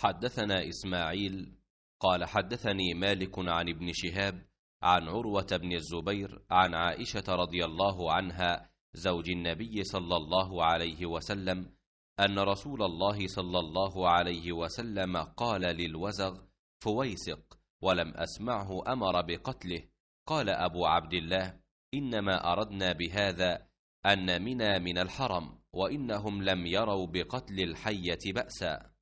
حدثنا إسماعيل قال حدثني مالك عن ابن شهاب عن عروة بن الزبير عن عائشة رضي الله عنها زوج النبي صلى الله عليه وسلم أن رسول الله صلى الله عليه وسلم قال للوزغ فويسق ولم أسمعه أمر بقتله قال أبو عبد الله إنما أردنا بهذا أن منا من الحرم وإنهم لم يروا بقتل الحية بأسا